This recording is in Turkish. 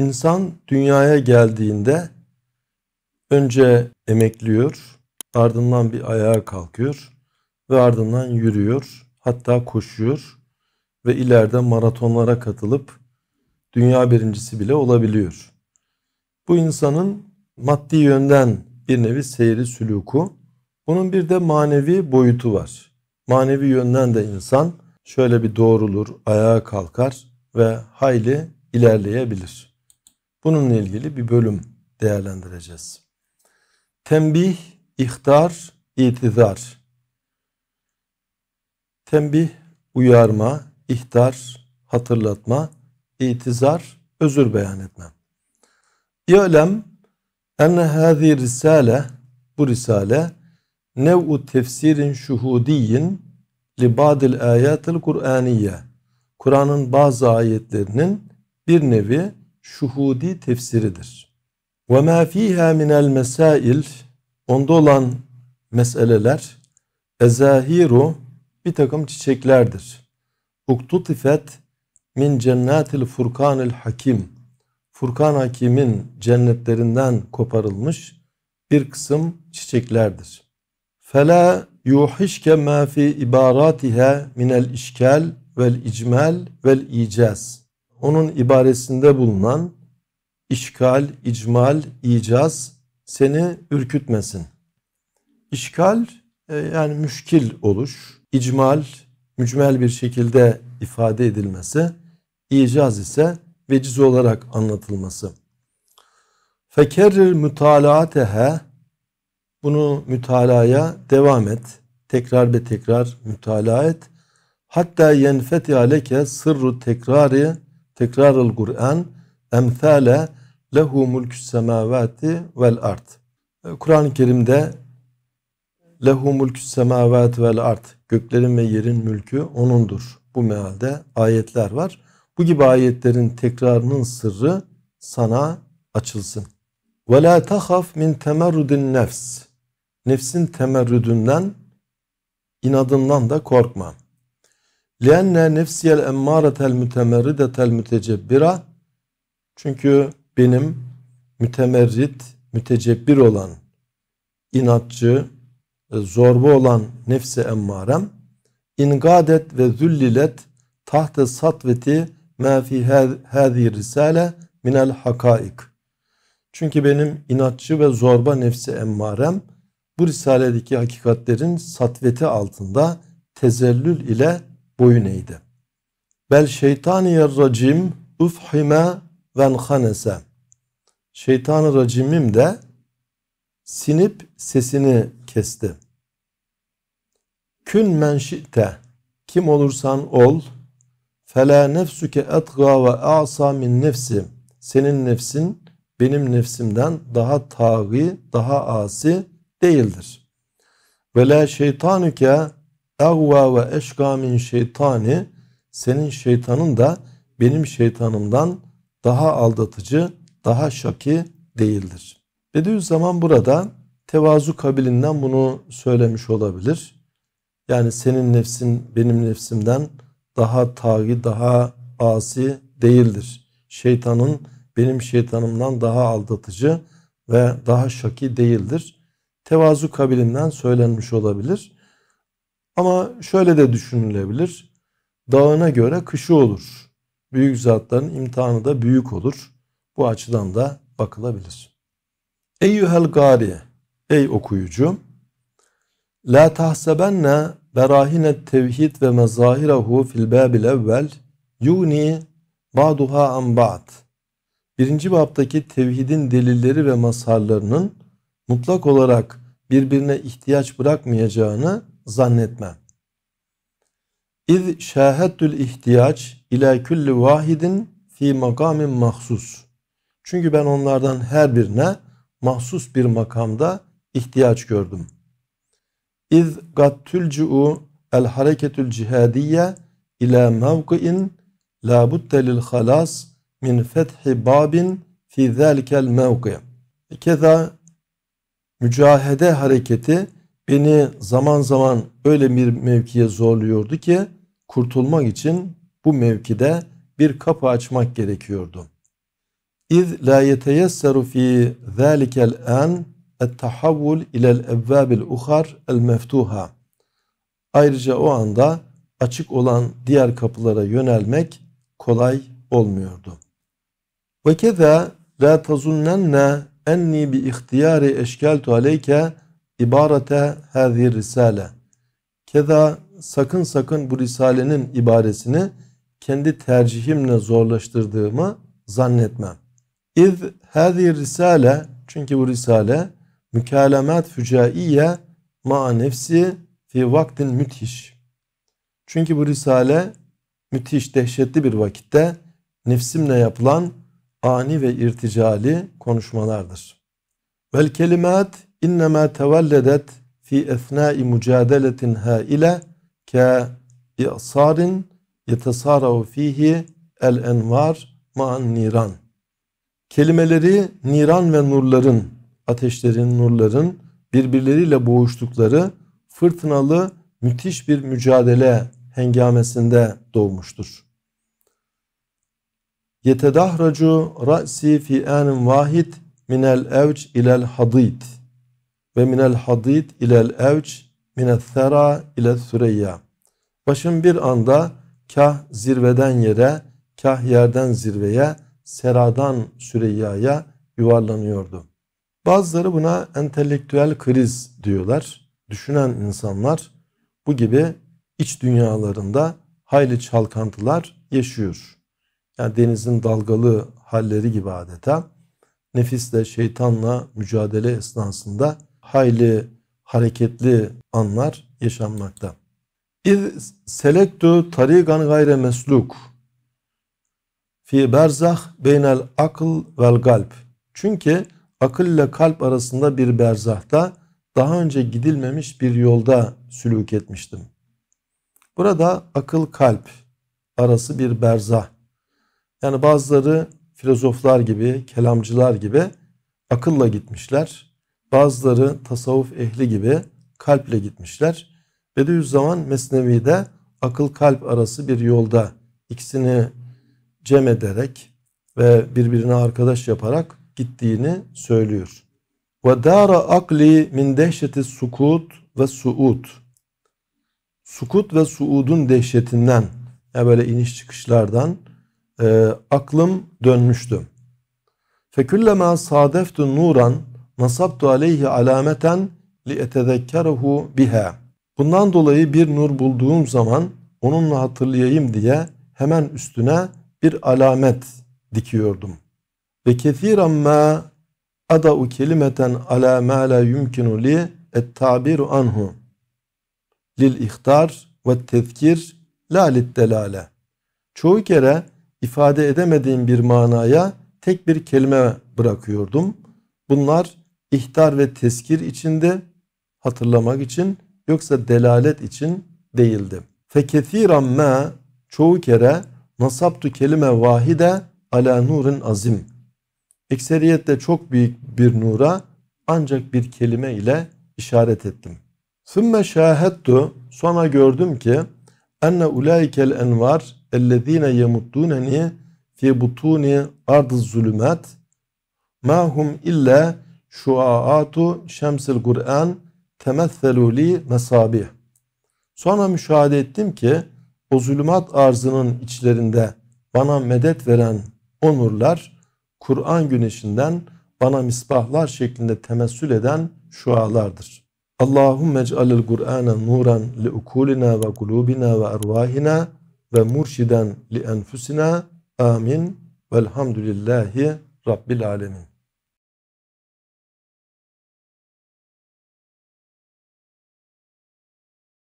İnsan dünyaya geldiğinde önce emekliyor, ardından bir ayağa kalkıyor ve ardından yürüyor, hatta koşuyor ve ileride maratonlara katılıp dünya birincisi bile olabiliyor. Bu insanın maddi yönden bir nevi seyri süluku. Bunun bir de manevi boyutu var. Manevi yönden de insan şöyle bir doğrulur, ayağa kalkar ve hayli ilerleyebilir. Bununla ilgili bir bölüm değerlendireceğiz. Tembih, ihtar, itizar. Tembih, uyarma, ihtar, hatırlatma, itizar, özür beyan etme. İ'lem enne hâzi risale, bu risale nev'u tefsirin şuhudiyin li ba'dil ayatil kur'aniye. Kur'an'ın bazı ayetlerinin bir nevi şuhudi tefsiridir. وَمَا ف۪يهَا مِنَ الْمَسَائِلِ Onda olan meseleler ezahiru bir takım çiçeklerdir. Uktutifet min cennatil furkanil hakim. Furkan hakimin cennetlerinden koparılmış bir kısım çiçeklerdir. Fela yuhişke ma fi ibaratiha minel işkal vel icmal vel icaz onun ibaresinde bulunan işgal, icmal, icaz seni ürkütmesin. İşgal e, yani müşkil oluş, icmal, mücmel bir şekilde ifade edilmesi, icaz ise veciz olarak anlatılması. Fekerrir mütalaatehe bunu mütalaya devam et. Tekrar ve tekrar mütalaa et. Hatta yenfeti aleke sırru tekrarı tekrarul Kur'an emsale lehu mulkü's semavati vel art. Kur'an-ı Kerim'de lehu mulkü's semavati vel art. göklerin ve yerin mülkü onundur. Bu mealde ayetler var. Bu gibi ayetlerin tekrarının sırrı sana açılsın. Ve la tahaf min temerrudin nefs. Nefsin temerrüdünden, inadından da korkma. لِأَنَّ نَفْسِيَ الْاَمَّارَةَ الْمُتَمَرِّدَةَ الْمُتَجَبِّرَةَ Çünkü benim mütemerrit, mütecebbir olan, inatçı, e, zorba olan nefsi emmarem ingadet ve züllilet tahta satveti ma fi hadi risale minel hakaik. Çünkü benim inatçı ve zorba nefsi emmarem bu risaledeki hakikatlerin satveti altında tezellül ile boyun eğdi. Bel şeytaniyer racim ufhime venhanese. Şeytanı racimim de sinip sesini kesti. Kün menşite kim olursan ol fela nefsuke etga ve asa min nefsi senin nefsin benim nefsimden daha tagi daha asi değildir. Ve la şeytanuke Ehva ve eşka min şeytani senin şeytanın da benim şeytanımdan daha aldatıcı, daha şaki değildir. Bediüzzaman burada tevazu kabilinden bunu söylemiş olabilir. Yani senin nefsin benim nefsimden daha tagi, daha asi değildir. Şeytanın benim şeytanımdan daha aldatıcı ve daha şaki değildir. Tevazu kabilinden söylenmiş olabilir. Ama şöyle de düşünülebilir. Dağına göre kışı olur. Büyük zatların imtihanı da büyük olur. Bu açıdan da bakılabilir. Eyyühel gariye Ey okuyucu La tahsebenne berahine tevhid ve mezahirehu fil babil evvel yuni ba'duha an ba'd Birinci baptaki tevhidin delilleri ve mazharlarının mutlak olarak birbirine ihtiyaç bırakmayacağını zannetmem. İz şahettül ihtiyaç ila külli vahidin fi makamin mahsus. Çünkü ben onlardan her birine mahsus bir makamda ihtiyaç gördüm. İz gattülcü'u el hareketül cihadiye ila mevki'in la buddelil halas min fethi babin fi zelkel mevki. Keza mücahede hareketi beni zaman zaman öyle bir mevkiye zorluyordu ki kurtulmak için bu mevkide bir kapı açmak gerekiyordu. İz la yeteyesseru fi zalikel an et-tahavvul ilel evvabil uhar el meftuha. Ayrıca o anda açık olan diğer kapılara yönelmek kolay olmuyordu. Ve keza la tazunnenne enni bi ihtiyari eşkeltu aleyke ibarete hâzi risale. Keza sakın sakın bu risalenin ibaresini kendi tercihimle zorlaştırdığımı zannetmem. İz hâzi risale çünkü bu risale mükalemat fücaiye ma nefsi fi vaktin müthiş. Çünkü bu risale müthiş dehşetli bir vakitte nefsimle yapılan ani ve irticali konuşmalardır. Vel kelimat innema tevelledet fi efnai mücadeletin hâile ke i'sarin yetesaravu fihi el envar ma'an niran. Kelimeleri niran ve nurların, ateşlerin, nurların birbirleriyle boğuştukları fırtınalı müthiş bir mücadele hengamesinde doğmuştur. Yetedahracu ra'si fi anin vahid minel evc ilel hadid ve minel hadid ilel evc minel thera ile süreyya. Başın bir anda kah zirveden yere, kah yerden zirveye, seradan süreyyaya yuvarlanıyordu. Bazıları buna entelektüel kriz diyorlar. Düşünen insanlar bu gibi iç dünyalarında hayli çalkantılar yaşıyor. Yani denizin dalgalı halleri gibi adeta nefisle şeytanla mücadele esnasında hayli hareketli anlar yaşanmakta. İz selektu tarigan gayre mesluk fi berzah beynel akıl vel galp. Çünkü akıl ile kalp arasında bir berzahta daha önce gidilmemiş bir yolda sülük etmiştim. Burada akıl kalp arası bir berzah. Yani bazıları filozoflar gibi, kelamcılar gibi akılla gitmişler. Bazıları tasavvuf ehli gibi kalple gitmişler. Bediüzzaman Mesnevi'de akıl kalp arası bir yolda ikisini cem ederek ve birbirine arkadaş yaparak gittiğini söylüyor. Ve dara akli min dehşeti sukut ve suud. Sukut ve suudun dehşetinden ya böyle iniş çıkışlardan e, aklım dönmüştü. Feküllema sadeftu nuran nasabtu aleyhi alameten li etezekkerehu biha. Bundan dolayı bir nur bulduğum zaman onunla hatırlayayım diye hemen üstüne bir alamet dikiyordum. Ve kethiren ma ada'u kelimeten ala ma la yumkinu li et tabiru anhu lil ihtar ve tezkir la lit delale. Çoğu kere ifade edemediğim bir manaya tek bir kelime bırakıyordum. Bunlar ihtar ve teskir içinde hatırlamak için yoksa delalet için değildi. Fekethiran ma çoğu kere nasabtu kelime vahide ala nurun azim. Ekseriyette çok büyük bir nura ancak bir kelime ile işaret ettim. Sümme şahedtu sonra gördüm ki enne ulaikel envar ellezine yemudduneni fi butuni ardı zulümet mahum hum illa şuaatu şemsil Kur'an temethelu li mesabih. Sonra müşahede ettim ki o zulümat arzının içlerinde bana medet veren onurlar Kur'an güneşinden bana misbahlar şeklinde temessül eden şualardır. Allahümme ec'alil Kur'ane nuran li ukulina ve kulubina ve ervahina ve murşiden li enfusina amin velhamdülillahi rabbil alemin.